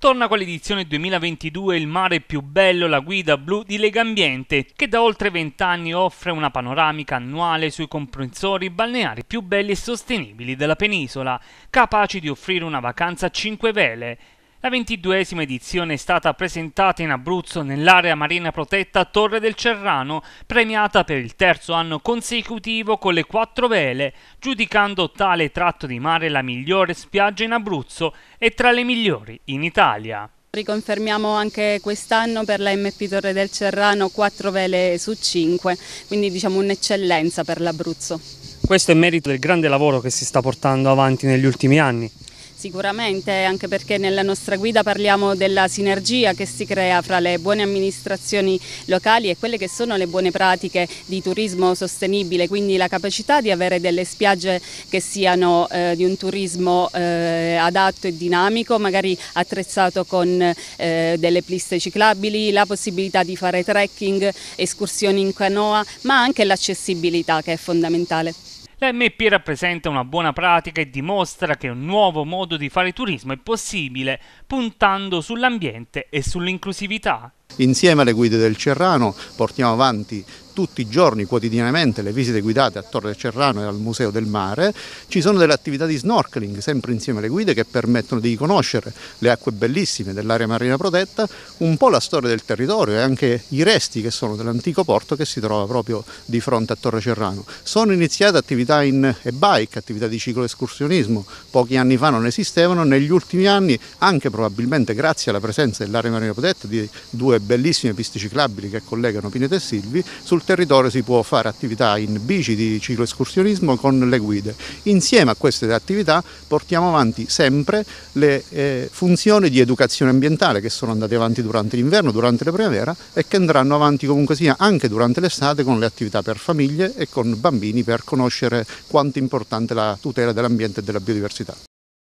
Torna con l'edizione 2022 Il mare più bello, la guida blu di Legambiente, che da oltre vent'anni offre una panoramica annuale sui comprensori balneari più belli e sostenibili della penisola, capaci di offrire una vacanza a 5 vele, la ventiduesima edizione è stata presentata in Abruzzo nell'area marina protetta Torre del Cerrano, premiata per il terzo anno consecutivo con le quattro vele, giudicando tale tratto di mare la migliore spiaggia in Abruzzo e tra le migliori in Italia. Riconfermiamo anche quest'anno per la MP Torre del Cerrano 4 vele su 5, quindi diciamo un'eccellenza per l'Abruzzo. Questo è merito del grande lavoro che si sta portando avanti negli ultimi anni. Sicuramente, anche perché nella nostra guida parliamo della sinergia che si crea fra le buone amministrazioni locali e quelle che sono le buone pratiche di turismo sostenibile, quindi la capacità di avere delle spiagge che siano eh, di un turismo eh, adatto e dinamico, magari attrezzato con eh, delle piste ciclabili, la possibilità di fare trekking, escursioni in canoa, ma anche l'accessibilità che è fondamentale. La MP rappresenta una buona pratica e dimostra che un nuovo modo di fare turismo è possibile puntando sull'ambiente e sull'inclusività. Insieme alle guide del Cerrano portiamo avanti tutti i giorni quotidianamente le visite guidate a Torre Cerrano e al Museo del Mare, ci sono delle attività di snorkeling sempre insieme alle guide che permettono di conoscere le acque bellissime dell'area marina protetta, un po' la storia del territorio e anche i resti che sono dell'antico porto che si trova proprio di fronte a Torre Cerrano. Sono iniziate attività in e-bike, attività di cicloescursionismo, pochi anni fa non esistevano, negli ultimi anni anche probabilmente grazie alla presenza dell'area marina protetta di due bellissime piste ciclabili che collegano Pinete e Silvi, sul sul territorio si può fare attività in bici di cicloescursionismo con le guide. Insieme a queste attività portiamo avanti sempre le eh, funzioni di educazione ambientale che sono andate avanti durante l'inverno, durante la primavera e che andranno avanti comunque sia anche durante l'estate con le attività per famiglie e con bambini per conoscere quanto è importante la tutela dell'ambiente e della biodiversità.